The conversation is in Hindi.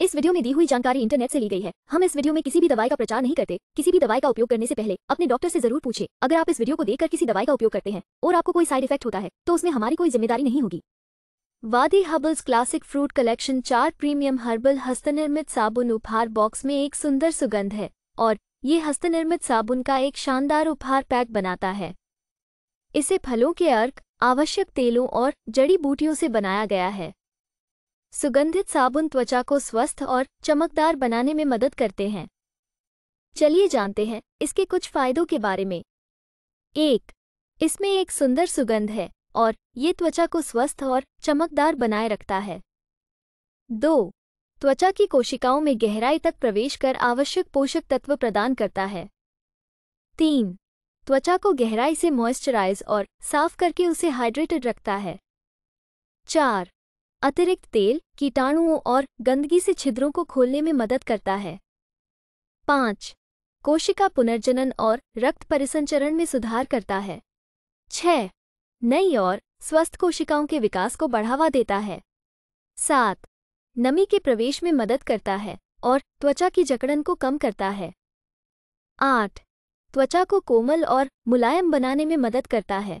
इस वीडियो में दी हुई जानकारी इंटरनेट से ली गई है हम इस वीडियो में किसी भी दवाई का प्रचार नहीं करते किसी भी दवाई का उपयोग करने से पहले अपने डॉक्टर से जरूर पूछे अगर आप इस वीडियो को देखकर किसी दवाई का उपयोग करते हैं और आपको कोई साइड इफेक्ट होता है तो उसमें हमारी कोई जिम्मेदारी नहीं होगी Vaadi herbals classic fruit collection चार प्रीमियम हर्बल हस्तनिर्मित साबुन उपहार बॉक्स में एक सुंदर सुगंध है और ये हस्तनिर्मित साबुन का एक शानदार उपहार पैक बनाता है इसे फलों के अर्क आवश्यक तेलों और जड़ी बूटियों से बनाया गया है सुगंधित साबुन त्वचा को स्वस्थ और चमकदार बनाने में मदद करते हैं चलिए जानते हैं इसके कुछ फायदों के बारे में एक इसमें एक सुंदर सुगंध है और ये त्वचा को स्वस्थ और चमकदार बनाए रखता है दो त्वचा की कोशिकाओं में गहराई तक प्रवेश कर आवश्यक पोषक तत्व प्रदान करता है तीन त्वचा को गहराई से मॉइस्चराइज और साफ करके उसे हाइड्रेटेड रखता है चार अतिरिक्त तेल कीटाणुओं और गंदगी से छिद्रों को खोलने में मदद करता है पाँच कोशिका पुनर्जनन और रक्त परिसंचरण में सुधार करता है छह नई और स्वस्थ कोशिकाओं के विकास को बढ़ावा देता है सात नमी के प्रवेश में मदद करता है और त्वचा की जकड़न को कम करता है आठ त्वचा को कोमल और मुलायम बनाने में मदद करता है